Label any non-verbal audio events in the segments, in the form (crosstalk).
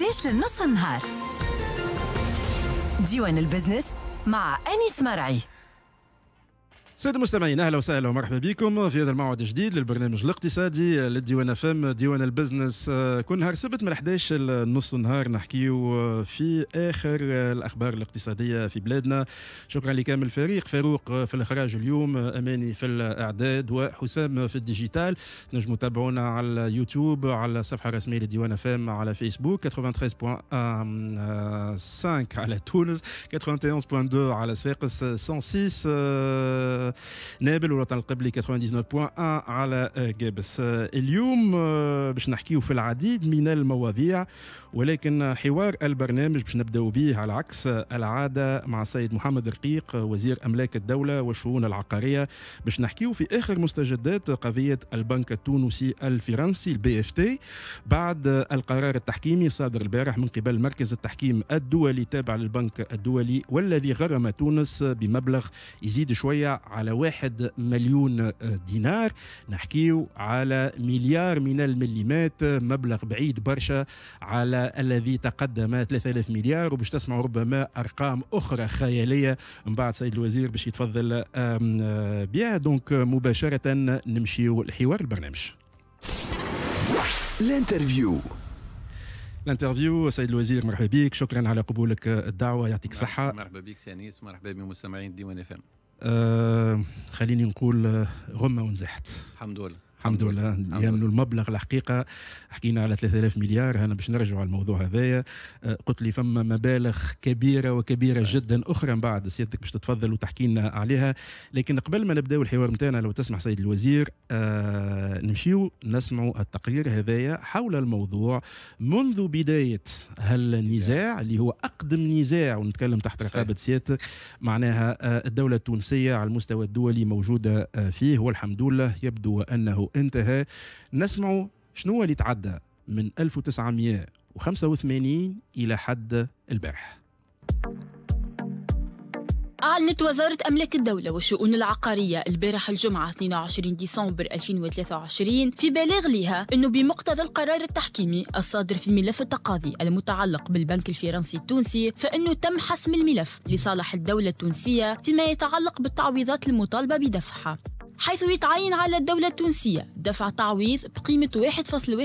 11 لنص النهار ديوان البزنس مع أنيس مرعي سيد المستمعين اهلا وسهلا ومرحبا بكم في هذا الموعد الجديد للبرنامج الاقتصادي للديوان اف ام ديوان البزنس آه، كل نهار سبت من 11 لنص النهار نحكيو آه، في اخر آه، الاخبار الاقتصاديه في بلادنا شكرا لكامل الفريق فاروق في الاخراج اليوم اماني في الاعداد وحسام في الديجيتال نجموا تابعونا على اليوتيوب على الصفحه الرسميه للديوان اف ام على فيسبوك 93.5 على تونس 91.2 على صفاقس 106 نابل والوطن القبلي 99.1 على جابس اليوم آه، باش نحكيو في العديد من المواضيع ولكن حوار البرنامج باش نبداو به على عكس العاده مع السيد محمد رقيق وزير املاك الدوله والشؤون العقاريه باش نحكيو في اخر مستجدات قضيه البنك التونسي الفرنسي البي اف تي بعد القرار التحكيمي صادر البارح من قبل مركز التحكيم الدولي تابع للبنك الدولي والذي غرم تونس بمبلغ يزيد شويه على واحد مليون دينار نحكيو على مليار من المليمات مبلغ بعيد برشا على الذي تقدم 3000 مليار وباش تسمعوا ربما ارقام اخرى خياليه من بعد سيد الوزير باش يتفضل آه، بها دونك مباشره نمشيو لحوار البرنامج الانترفيو الانترفيو سيد الوزير مرحبا بك شكرا على قبولك الدعوه يعطيك الصحه مرحبا بك سي انيس ومرحبا بمستمعين ديوان اف آه، خليني نقول آه، غمه ونزحت الحمد لله الحمد لله لانه المبلغ الحقيقه حكينا على 3000 مليار انا باش نرجعوا على الموضوع هذايا آه، قلت لي فما مبالغ كبيره وكبيره صحيح. جدا اخرى من بعد سيادتك باش تتفضل وتحكي لنا عليها لكن قبل ما نبداو الحوار نتاعنا لو تسمح سيد الوزير آه نمشيو نسمعوا التقرير هذايا حول الموضوع منذ بدايه هالنزاع اللي هو اقدم نزاع ونتكلم تحت رقابه سيادتك معناها آه، الدوله التونسيه على المستوى الدولي موجوده آه، فيه والحمد لله يبدو انه انتهى نسمع شنو اللي تعدى من 1985 إلى حد البارح أعلنت وزارة أملاك الدولة والشؤون العقارية البارح الجمعة 22 ديسمبر 2023 في بلاغ لها أنه بمقتضى القرار التحكيمي الصادر في ملف التقاضي المتعلق بالبنك الفرنسي التونسي فإنه تم حسم الملف لصالح الدولة التونسية فيما يتعلق بالتعويضات المطالبة بدفعها حيث يتعين على الدولة التونسية دفع تعويض بقيمة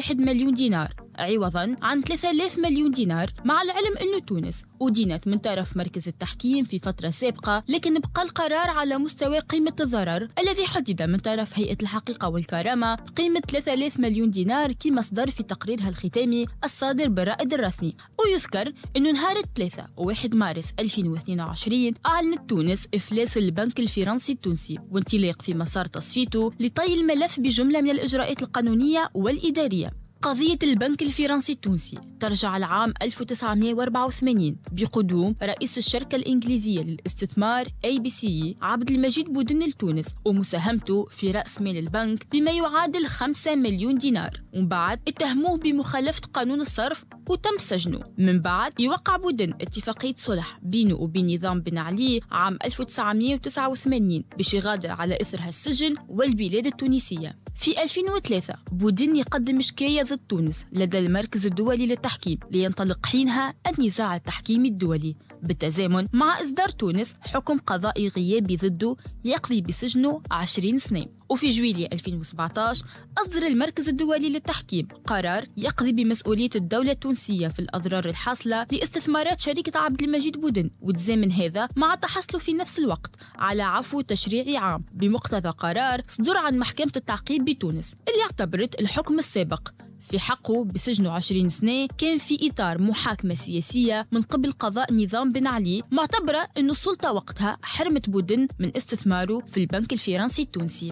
1.1 مليون دينار عوضا عن 3000 مليون دينار مع العلم أن تونس أدينت من طرف مركز التحكيم في فترة سابقة لكن بقى القرار على مستوى قيمة الضرر الذي حدد من طرف هيئة الحقيقة والكرامة بقيمة 3000 مليون دينار كما صدر في تقريرها الختامي الصادر بالرائد الرسمي ويذكر أن نهار الثلاثة 1 مارس 2022 أعلنت تونس إفلاس البنك الفرنسي التونسي وانطلاق في مسار تصفيته لطي الملف بجملة من الإجراءات القانونية والإدارية قضية البنك الفرنسي التونسي ترجع لعام 1984 بقدوم رئيس الشركة الإنجليزية للاستثمار أي بي سي عبد المجيد بودن لتونس ومساهمته في رأس مال البنك بما يعادل 5 مليون دينار ومن بعد اتهموه بمخالفة قانون الصرف وتم سجنه من بعد يوقع بودن اتفاقية صلح بينه وبين نظام بن علي عام 1989 باش يغادر على إثرها السجن والبلاد التونسية في 2003 بودن يقدم شكاية ضد تونس لدى المركز الدولي للتحكيم لينطلق حينها النزاع التحكيمي الدولي بالتزامن مع إصدار تونس حكم قضائي غيابي ضده يقضي بسجنه 20 سنة وفي جويلية 2017 أصدر المركز الدولي للتحكيم قرار يقضي بمسؤولية الدولة التونسية في الأضرار الحاصلة لاستثمارات شركة عبد المجيد بودن وتزامن هذا مع تحصله في نفس الوقت على عفو تشريعي عام بمقتضى قرار صدر عن محكمة التعقيب بتونس اللي اعتبرت الحكم السابق في حقه بسجنه 20 سنة كان في إطار محاكمة سياسية من قبل قضاء نظام بن علي معتبرة أن السلطة وقتها حرمت بودن من استثماره في البنك الفرنسي التونسي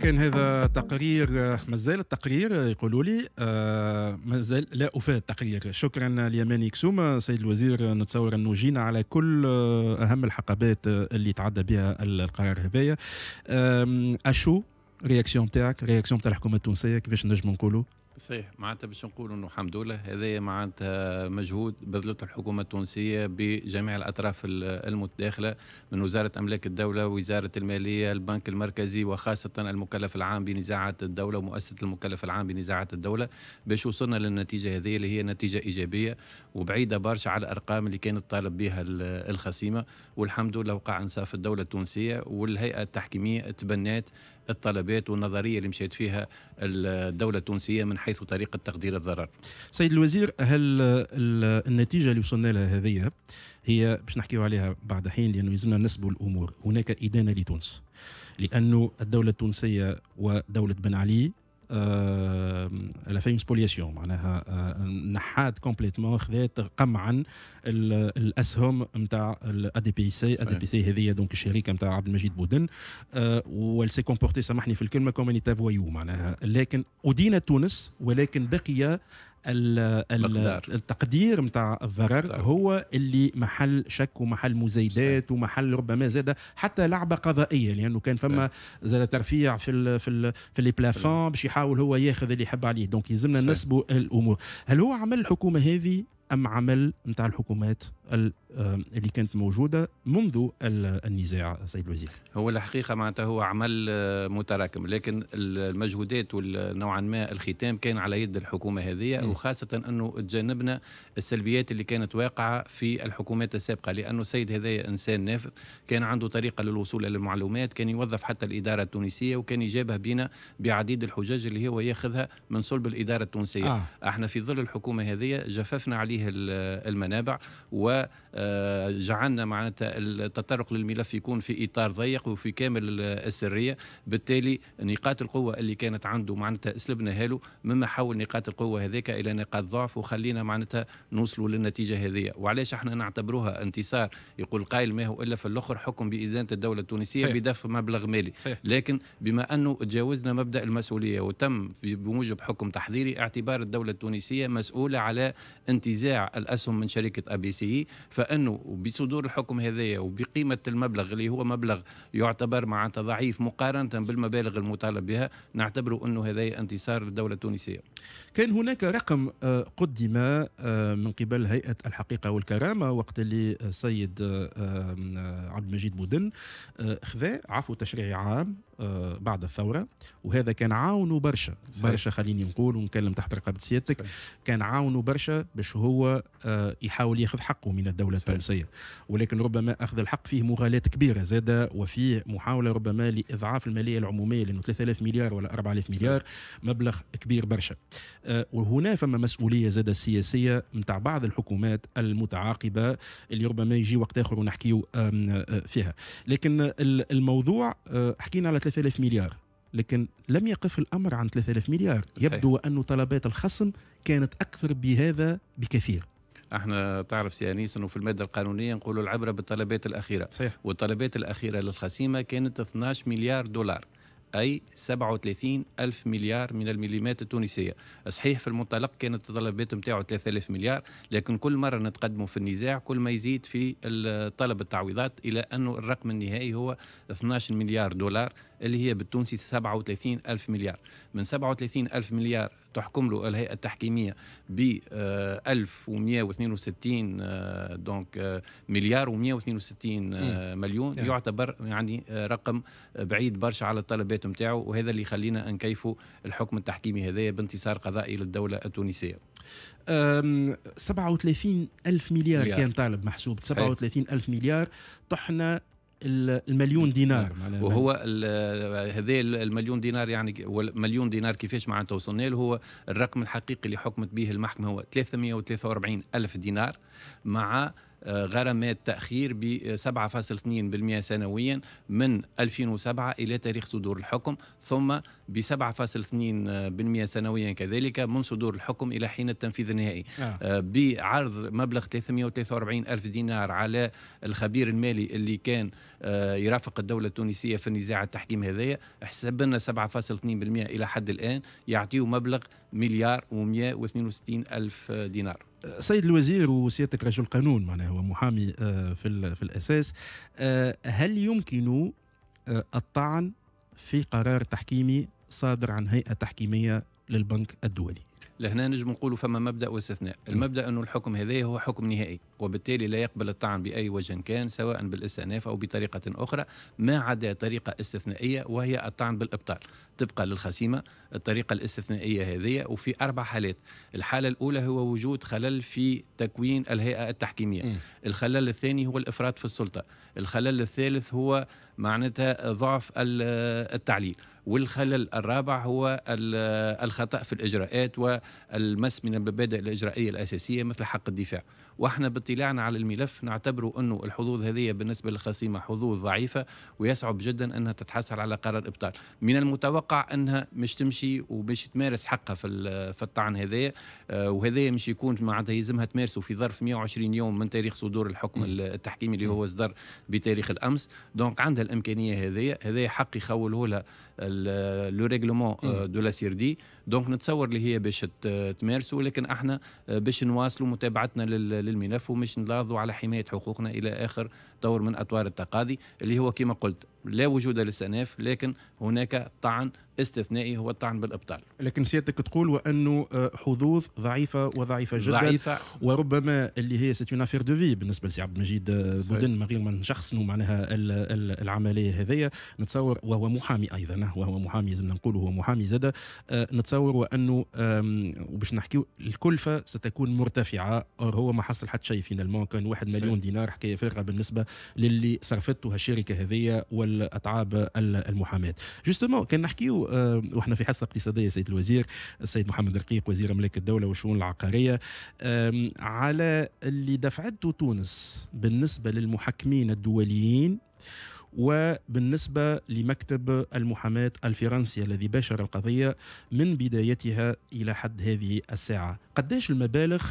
كان هذا تقرير مازال التقرير يقولوا لي آه، مازال لا افاد التقرير شكرا ليماني كسوم سيد الوزير نتصور انه جينا على كل آه، اهم الحقبات آه، اللي تعدى بها القرار هذايا اشو رياكسيون تاعك رياكسيون تاع الحكومه التونسيه كيفاش نجم نقولوا صحيح معناتها باش نقولوا انه الحمد لله هذا معناتها مجهود بذلته الحكومه التونسيه بجميع الاطراف المتداخله من وزاره املاك الدوله وزاره الماليه البنك المركزي وخاصه المكلف العام بنزاعات الدوله ومؤسسه المكلف العام بنزاعات الدوله باش وصلنا للنتيجه هذه اللي هي نتيجه ايجابيه وبعيده برشا على الارقام اللي كانت طالب بها الخصيمه والحمد لله وقع انصاف الدوله التونسيه والهيئه التحكيميه تبنات الطلبات والنظريه اللي مشيت فيها الدوله التونسيه من حيث طريقه تقدير الضرر. سيد الوزير هل النتيجه اللي وصلنا لها هذه هي باش نحكيو عليها بعد حين لانه يلزمنا نسبوا الامور، هناك ادانه لتونس لانه الدوله التونسيه ودوله بن علي آه، لا فيم سبولياسيون معناها آه، نحات كومبليتمون خذات قمعا الاسهم نتاع الادي بي سي ادي بي سي هذه دونك الشركه نتاع عبد المجيد بودن وال سي كومبورتي سامحني في الكلمه كوم فويو معناها لكن ادينت تونس ولكن بقي مقدار. التقدير نتاع الضرر هو اللي محل شك ومحل مزايدات ومحل ربما زاد حتى لعبه قضائيه لانه كان فما زاد ترفيع في الـ في الـ في لي بلافون باش يحاول هو ياخذ اللي يحب عليه دونك يلزمنا نسبوا الامور هل هو عمل الحكومه هذه ام عمل نتاع الحكومات اللي كانت موجوده منذ النزاع سيد الوزير؟ هو الحقيقه معناتها هو عمل آه، متراكم لكن المجهودات والنوعا ما الختام كان على يد الحكومه هذه وخاصه انه تجنبنا السلبيات اللي كانت واقعه في الحكومات السابقه لانه السيد هذا انسان نافذ كان عنده طريقه للوصول الى المعلومات كان يوظف حتى الاداره التونسيه وكان يجابه بنا بعديد الحجج اللي هو ياخذها من صلب الاداره التونسيه آه. احنا في ظل الحكومه هذه جففنا عليه هذه المنابع وجعلنا معناتها التطرق للملف يكون في اطار ضيق وفي كامل السريه بالتالي نقاط القوه اللي كانت عنده معناتها سلبناها هالو مما حول نقاط القوه هذيك الى نقاط ضعف وخلينا معناتها نوصلوا للنتيجه هذه وعلاش احنا نعتبروها انتصار يقول قائل ما هو الا في الاخر حكم بادانه الدوله التونسيه صحيح. بدفع مبلغ مالي صحيح. لكن بما انه تجاوزنا مبدا المسؤوليه وتم بموجب حكم تحضيري اعتبار الدوله التونسيه مسؤوله على انتزاع انتزاع الاسهم من شركه ابي سي فانه بصدور الحكم هذايا وبقيمه المبلغ اللي هو مبلغ يعتبر معناتها ضعيف مقارنه بالمبالغ المطالب بها نعتبر انه هذا انتصار للدوله التونسيه. كان هناك رقم آه، قدم آه، من قبل هيئه الحقيقه والكرامه وقت اللي السيد آه، عبد المجيد بودن خذا عفو تشريعي عام آه، بعد الثوره وهذا كان عاونه برشا برشا خليني نقول ونكلم تحت رقابه سيادتك كان عاونه برشا باش هو آه، يحاول ياخذ حقه من الدوله صحيح. التونسيه ولكن ربما اخذ الحق فيه مغالاه كبيره زاد وفيه محاوله ربما لاضعاف الماليه العموميه لانه 3000 مليار ولا 4000 مليار صحيح. مبلغ كبير برشا آه، وهنا فما مسؤوليه زاد سياسيه نتاع بعض الحكومات المتعاقبه اللي ربما يجي وقت اخر ونحكيو فيها لكن الموضوع حكينا على 3000 مليار لكن لم يقف الامر عن 3000 مليار صحيح. يبدو ان طلبات الخصم كانت اكثر بهذا بكثير احنا تعرف سي انيس انه في الماده القانونيه نقولوا العبره بالطلبات الاخيره صحيح. والطلبات الاخيره للخصيمه كانت 12 مليار دولار أي 37 ألف مليار من المليمات التونسية صحيح في المنطلق كانت الطلبات نتاعو 3000 مليار لكن كل مرة نتقدموا في النزاع كل ما يزيد في طلب التعويضات إلى أنه الرقم النهائي هو 12 مليار دولار اللي هي بالتونسي 37 ألف مليار من 37 ألف مليار تحكم له الهيئه التحكيميه ب 1162 آه، دونك آه، آه، مليار و162 مليون نعم. يعتبر يعني رقم بعيد برشا على الطلبات نتاعو وهذا اللي يخلينا نكيفوا الحكم التحكيمي هذايا بانتصار قضائي للدوله التونسيه 37 ألف مليار, مليار. كان طالب محسوب 37 ألف مليار طحنا المليون دينار وهو هذا المليون دينار يعني مليون دينار كيفاش معناتها وصلنا له هو الرقم الحقيقي اللي حكمت به المحكمه هو 343 الف دينار مع غرامات تاخير ب 7.2% سنويا من 2007 الى تاريخ صدور الحكم ثم ب 7.2% سنويا كذلك من صدور الحكم الى حين التنفيذ النهائي آه. آه، بعرض مبلغ 343 ألف دينار على الخبير المالي اللي كان آه، يرافق الدولة التونسية في النزاع التحكيم هذايا احسب لنا 7.2% إلى حد الآن يعطيه مبلغ مليار و162 ألف دينار سيد الوزير وسيادتك رجل قانون معناه هو محامي آه، في في الاساس آه، هل يمكن آه، الطعن في قرار تحكيمي صادر عن هيئه تحكيميه للبنك الدولي لهنا نجم نقولوا فما مبدا واستثناء، المبدا انه الحكم هذا هو حكم نهائي وبالتالي لا يقبل الطعن باي وجه كان سواء بالاستئناف او بطريقه اخرى ما عدا طريقه استثنائيه وهي الطعن بالابطال، تبقى للخصيمه الطريقه الاستثنائيه هذه وفي اربع حالات، الحاله الاولى هو وجود خلل في تكوين الهيئه التحكيميه، الخلل الثاني هو الافراط في السلطه، الخلل الثالث هو معناتها ضعف التعليل والخلل الرابع هو الخطأ في الإجراءات والمس من المبادئ الإجرائية الأساسية مثل حق الدفاع واحنا باطلاعنا على الملف نعتبروا انه الحظوظ هذه بالنسبه للخصيمه حظوظ ضعيفه ويصعب جدا انها تتحصل على قرار ابطال من المتوقع انها مش تمشي وباش تمارس حقها في في الطعن هذايا آه، وهذايا مش يكون معناتها يلزمها تمارسه في ظرف 120 يوم من تاريخ صدور الحكم التحكيمي اللي هو اصدر بتاريخ الامس دونك عندها الامكانيه هذايا هذايا حق يخوله لها لو ريغلومون دو لا سيردي دونك نتصور اللي هي باش تمارسه لكن احنا آه، باش نواصلوا متابعتنا لل للملف ومش نلاحظوا على حمايه حقوقنا الى اخر دور من أطوار التقاضي اللي هو كما قلت لا وجود للسناف لكن هناك طعن استثنائي هو الطعن بالابطال لكن سيادتك تقول وانه آه، حظوظ ضعيفه وضعيفه جدا ضعيفة. وربما اللي هي سيت اون افير دو في بالنسبه لسي عبد المجيد آه، بودن من غير ما نشخصنوا معناها العمليه هذيا نتصور وهو محامي ايضا آه، وهو محامي لازمنا نقولوا هو محامي زاد نتصور وانه وباش نحكيو الكلفه ستكون مرتفعه هو ما حصل حتى شيء فينا كان واحد مليون دينار حكايه فارغه بالنسبه للي صرفته الشركه هذيا ولا الاتعاب المحاماه جوستومون كان نحكيو آه، وإحنا في حصه اقتصاديه سيد الوزير السيد محمد رقيق وزير املاك الدوله والشؤون العقاريه على اللي دفعته تونس بالنسبه للمحكمين الدوليين وبالنسبة لمكتب المحاماة الفرنسي الذي باشر القضية من بدايتها إلى حد هذه الساعة قداش المبالغ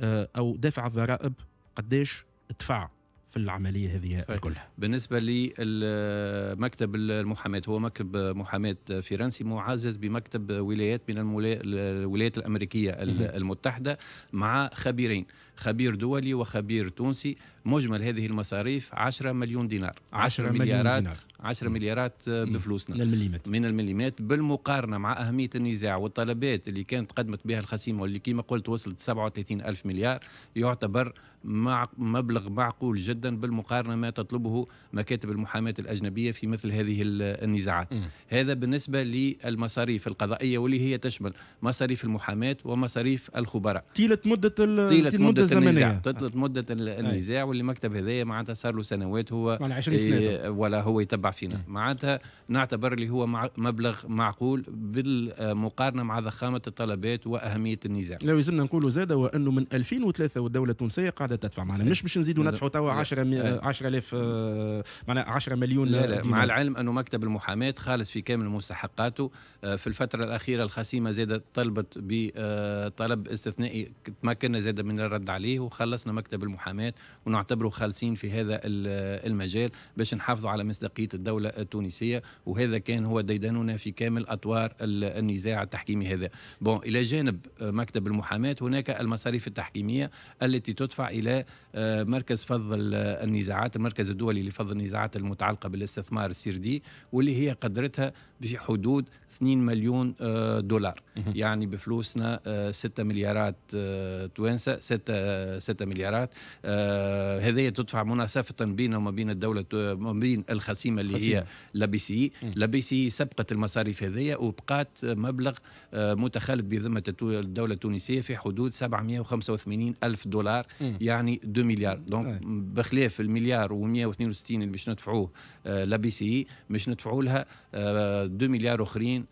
آه، أو دفع الضرائب قداش ادفع في العمليه هذه كلها. بالنسبه لمكتب المحاماه هو مكتب محاماه فرنسي معزز بمكتب ولايات من الولايات الامريكيه المتحده مع خبيرين خبير دولي وخبير تونسي مجمل هذه المصاريف 10 مليون دينار 10, مليارات دينار. 10 مليارات آه، بفلوسنا من المليمات من المليمات بالمقارنه مع اهميه النزاع والطلبات اللي كانت قدمت بها الخصيمه واللي كما قلت وصلت 37 الف مليار يعتبر مع مبلغ معقول جدا بالمقارنه ما تطلبه مكاتب المحاماه الاجنبيه في مثل هذه النزاعات م. هذا بالنسبه للمصاريف القضائيه واللي هي تشمل مصاريف المحاماه ومصاريف الخبراء طيله مده طيله مده, مدة النزاع طيله مده النزاع يتحول لمكتب هذايا معناتها صار له سنوات هو ولا 20 سنه إيه، ولا هو يتبع فينا معناتها نعتبر اللي هو مبلغ معقول بالمقارنه مع ضخامه الطلبات واهميه النزاع لا يلزمنا نقولوا زاده وانه من 2003 والدوله التونسيه قاعده تدفع معنا مش باش نزيدوا ندفعوا توا 10 10000 آه، معناها 10 مليون لا لا مع العلم انه مكتب المحاماه خالص في كامل مستحقاته آه، في الفتره الاخيره الخصيمه زادت طلبت بطلب آه، استثنائي تمكنا زاده من الرد عليه وخلصنا مكتب المحاماه ونعم نعتبروا خالصين في هذا المجال باش نحافظوا على مصداقية الدولة التونسية وهذا كان هو ديدننا في كامل أطوار النزاع التحكيمي هذا بون إلى جانب آه، مكتب المحاماة هناك المصاريف التحكيمية التي تدفع إلى آه، مركز فض النزاعات المركز الدولي لفض النزاعات المتعلقة بالاستثمار السردي واللي هي قدرتها في حدود 2 مليون آه، دولار يعني بفلوسنا 6 مليارات توانسة 6 6 مليارات هذه تدفع مناصفة بينه وما بين الدولة وما بين الخسيمة اللي خسيمة. هي لابي سي لابي سي سبقت المصاريف هذه وبقات مبلغ آه، متخلف بذمة الدولة التونسية في حدود 785 ألف دولار م. يعني 2 مليار دونك بخلاف المليار و162 اللي باش ندفعوه آه، لابي سي مش ندفعوا لها 2 آه، مليار اخرين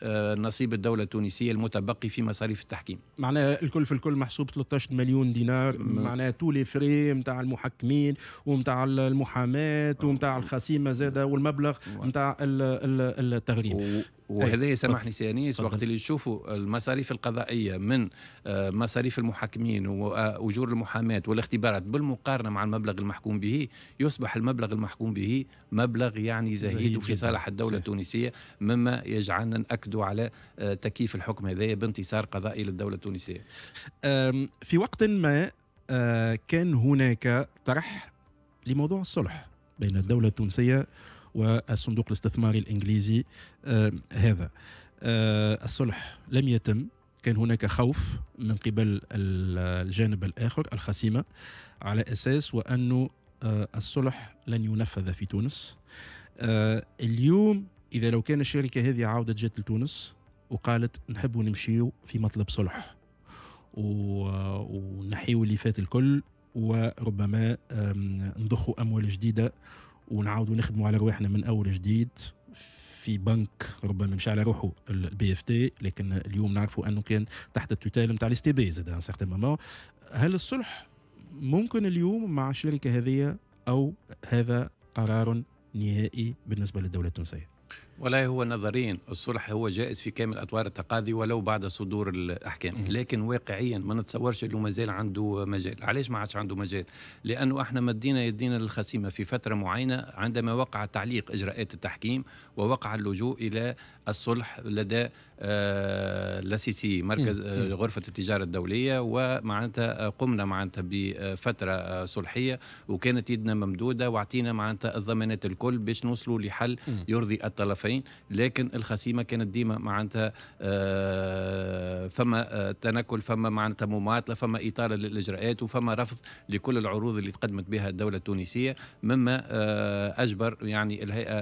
نصيب الدوله التونسيه المتبقي في مصاريف التحكيم معناها الكل في الكل محسوب 13 مليون دينار معناها تولي فري نتاع المحكمين المحامين ومتاع المحاماه ومتاع الخصيمه زاده والمبلغ نتاع التغريم وهذا سامحني سي انيس وقت اللي نشوفوا المصاريف القضائيه من آه، مصاريف المحاكمين واجور آه، المحاماه والاختبارات بالمقارنه مع المبلغ المحكوم به يصبح المبلغ المحكوم به مبلغ يعني زهيد في صالح الدوله صحيح. التونسيه مما يجعلنا ناكدوا على آه، تكييف الحكم هذايا بانتصار قضائي للدوله التونسيه. في وقت ما آه، كان هناك طرح لموضوع الصلح بين الدولة التونسية والصندوق الاستثماري الإنجليزي آه، هذا آه، الصلح لم يتم كان هناك خوف من قبل الجانب الآخر الخسيمة على أساس وأنه الصلح لن ينفذ في تونس اليوم إذا لو كان الشركة هذه عاودت جت لتونس وقالت نحب نمشيو في مطلب صلح ونحيو اللي فات الكل وربما نضخوا اموال جديده ونعاودوا نخدموا على رواحنا من اول جديد في بنك ربما مش على روحه البي اف تي لكن اليوم نعرفوا انه كان تحت التوتال نتاع الاس تي بي زاد ان مومون هل الصلح ممكن اليوم مع الشركه هذه او هذا قرار نهائي بالنسبه للدوله التونسيه؟ ولا هو نظريا الصلح هو جائز في كامل أطوار التقاضي ولو بعد صدور الأحكام م. لكن واقعيا ما نتصورش أنه مازال عنده مجال علاش ما عادش عنده مجال لأنه احنا مدينا يدينا للخصيمة في فترة معينة عندما وقع تعليق إجراءات التحكيم ووقع اللجوء إلى الصلح لدى آه، لاسيسي مركز آه، غرفة التجارة الدولية ومعناتها آه، قمنا معناتها بفترة صلحية وكانت يدنا ممدودة واعطينا معناتها الضمانات الكل باش نوصلوا لحل يرضي الطرفين الطرفين لكن الخسيمه كانت ديما معناتها آه، فما آه، تنكل فما معناتها مماطله فما اطاله للاجراءات وفما رفض لكل العروض اللي تقدمت بها الدوله التونسيه مما آه، اجبر يعني الهيئه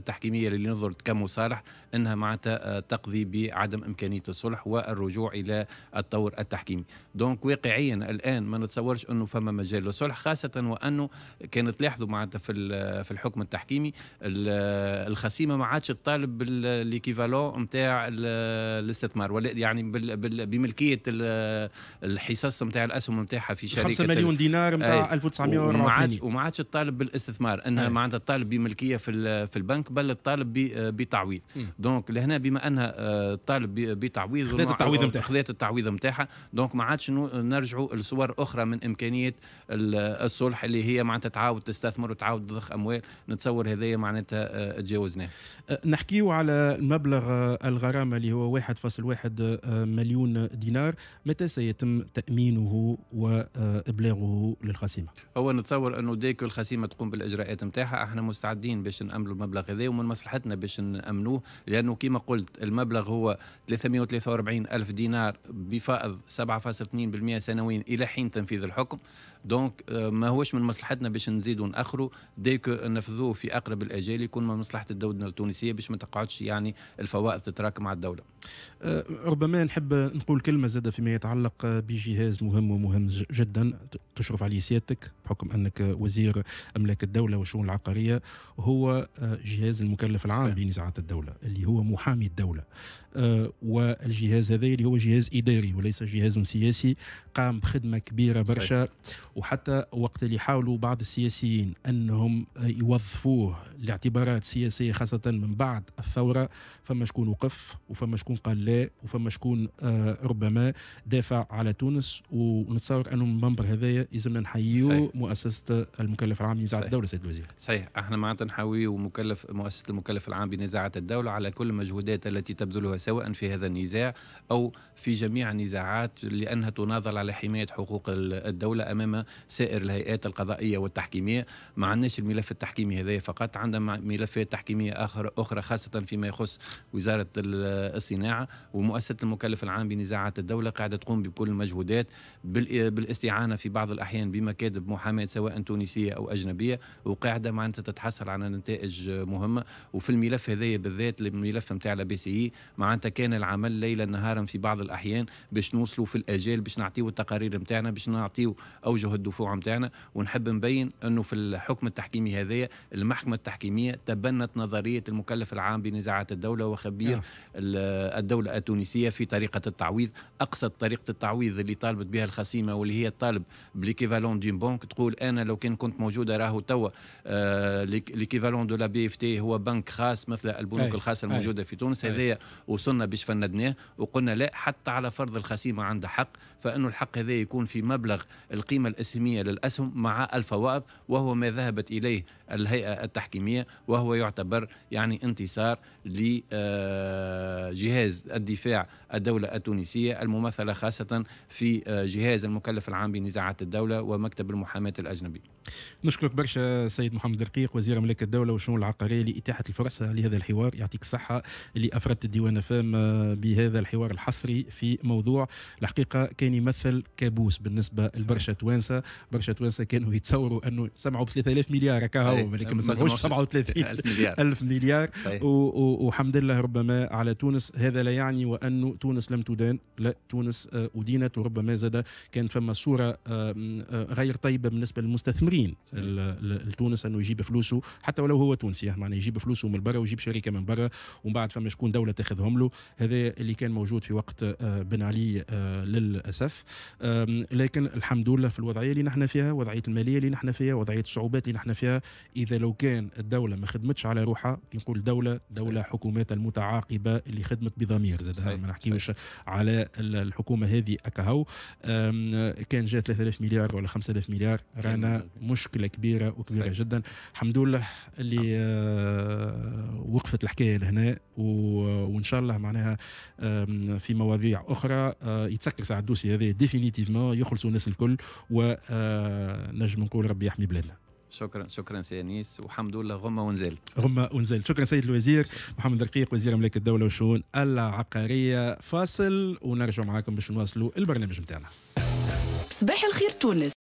التحكيميه اللي نظرت كمصالح انها معناتها تقضي بعدم امكانيه الصلح والرجوع الى الطور التحكيمي دونك واقعيا الان ما نتصورش انه فما مجال للصلح خاصه وانه كانت لاحظوا معناتها في في الحكم التحكيمي الخسيمه ما عادش يعطيش الطالب بالليكيفالون نتاع الاستثمار ولا يعني بملكيه الحصص نتاع الاسهم نتاعها في شركه 5 مليون دينار نتاع 1984 وما عادش الطالب بالاستثمار انها ما عندها الطالب بملكيه في في البنك بل الطالب بتعويض دونك لهنا بما انها آه، الطالب بتعويض خذات التعويض نتاعها خذات التعويض نتاعها دونك ما عادش نرجعوا لصور اخرى من امكانيه الصلح اللي هي معناتها تعاود تستثمر وتعاود تضخ اموال نتصور هذايا معناتها آه، تجاوزناه أه، نحكيه على المبلغ الغرامة اللي هو 1.1 آه، مليون دينار متى سيتم تأمينه وإبلاغه للخصيمة هو نتصور أنه ديك الخصيمة تقوم بالإجراءات نتاعها احنا مستعدين باش نأملوا المبلغ هذا ومن مصلحتنا باش نأمنوه لأنه كما قلت المبلغ هو 343 ألف دينار بفائض 7.2% سنويا إلى حين تنفيذ الحكم دونك آه، ما هوش من مصلحتنا باش نزيدوا نأخروا ديك نفذوه في أقرب الأجال يكون من مصلحة الدولة التونسية السياسيه باش ما تقعدش يعني الفوائد تتراكم على الدوله. أه، ربما نحب نقول كلمه زاده فيما يتعلق بجهاز مهم ومهم جدا تشرف عليه سيادتك بحكم انك وزير املاك الدوله والشؤون العقاريه هو أه، جهاز المكلف العام بنزاعات الدوله اللي هو محامي الدوله أه، والجهاز هذا اللي هو جهاز اداري وليس جهاز سياسي قام بخدمه كبيره برشا وحتى وقت اللي حاولوا بعض السياسيين انهم يوظفوه لاعتبارات سياسية خاصة من بعد الثورة فما شكون وقف وفما شكون قال لا وفما شكون آه، ربما دافع على تونس ونتصور أنه من المنبر هذايا لازمنا نحييو مؤسسة المكلف العام لنزاعة الدولة سيد الوزير صحيح احنا معناتها نحييو مكلف مؤسسة المكلف العام بنزاعة الدولة على كل المجهودات التي تبذلها سواء في هذا النزاع أو في جميع النزاعات لأنها تناضل على حماية حقوق الدولة أمام سائر الهيئات القضائية والتحكيمية ما عندناش الملف التحكيمي هذايا فقط عندها ملفات تحكيميه اخر اخرى خاصه فيما يخص وزاره الصناعه ومؤسسه المكلف العام بنزاعات الدوله قاعده تقوم بكل المجهودات بالاستعانه في بعض الاحيان بمكاتب محاماه سواء تونسيه او اجنبيه وقاعده معناتها تتحصل على نتائج مهمه وفي الملف هذايا بالذات الملف نتاع بي سي اي معناتها كان العمل ليلا نهارا في بعض الاحيان باش نوصلوا في الاجال باش نعطيو التقارير نتاعنا باش نعطيو اوجه الدفوع نتاعنا ونحب نبين انه في الحكم التحكيمي هذايا المحكمه التحكيميه التحكيمية تبنت نظرية المكلف العام بنزاعات الدولة وخبير نعم. الدولة التونسية في طريقة التعويض أقصد طريقة التعويض اللي طالبت بها الخصيمة واللي هي طالب بليكيفالون دون بنك تقول أنا لو كان كنت موجودة راهو توا ليكيفالون دو لا بي اف تي هو بنك خاص مثل البنوك الخاصة الموجودة في تونس هذايا وصلنا باش فندناه وقلنا لا حتى على فرض الخصيمة عندها حق فأنه الحق هذا يكون في مبلغ القيمة الأسهمية للأسهم مع الفوائض وهو ما ذهبت إليه الهيئة التحكيمية الاسلاميه وهو يعتبر يعني انتصار لجهاز الدفاع الدولة التونسية الممثلة خاصة في جهاز المكلف العام بنزاعات الدولة ومكتب المحاماة الأجنبي نشكرك برشا سيد محمد رقيق وزير ملك الدوله والشؤون العقاريه لاتاحه الفرصه لهذا الحوار يعطيك الصحه اللي افردت الديوان فام بهذا الحوار الحصري في موضوع الحقيقه كان يمثل كابوس بالنسبه لبرشا توانسه برشا توانسه كانوا يتصوروا انه سمعوا ب 3000 مليار هكا ولكن ما سمعوش 37 1000 (laughs) مليار (laughs) مليار والحمد لله ربما على تونس هذا لا يعني وانه تونس لم تدان لا تونس آه، ادينت وربما زاد كان فما صوره آه، آه، غير طيبه بالنسبه للمستثمرين مكلفين التونس انه يجيب فلوسه حتى ولو هو تونسي يعني معناه يجيب فلوسه من برا ويجيب شركه من برا ومن بعد فما شكون دوله تاخذهم له هذا اللي كان موجود في وقت آه، بن علي آه، للاسف لكن الحمد لله في الوضعيه اللي نحن فيها وضعيه الماليه اللي نحن فيها وضعيه الصعوبات اللي نحن فيها اذا لو كان الدوله ما خدمتش على روحها نقول دوله دوله حكومات المتعاقبه اللي خدمت بضمير زاد ما نحكيوش على الحكومه هذه اكهو كان جات 3000 مليار ولا 5000 مليار رانا مشكله كبيره وكبيره صحيح. جدا الحمد لله اللي نعم. آه وقفت الحكايه لهنا آه، وان شاء الله معناها في مواضيع اخرى آه، يتسكر ساعه الدوسي هذا ديفينيتيفمون يخلصوا الناس الكل ونجم آه، نقول ربي يحمي بلادنا شكرا شكرا سي انيس وحمد لله غمه ونزلت غمه ونزلت شكرا سيد الوزير محمد رقيق وزير املاك الدوله والشؤون العقاريه فاصل ونرجع معاكم باش نواصلوا البرنامج نتاعنا صباح الخير تونس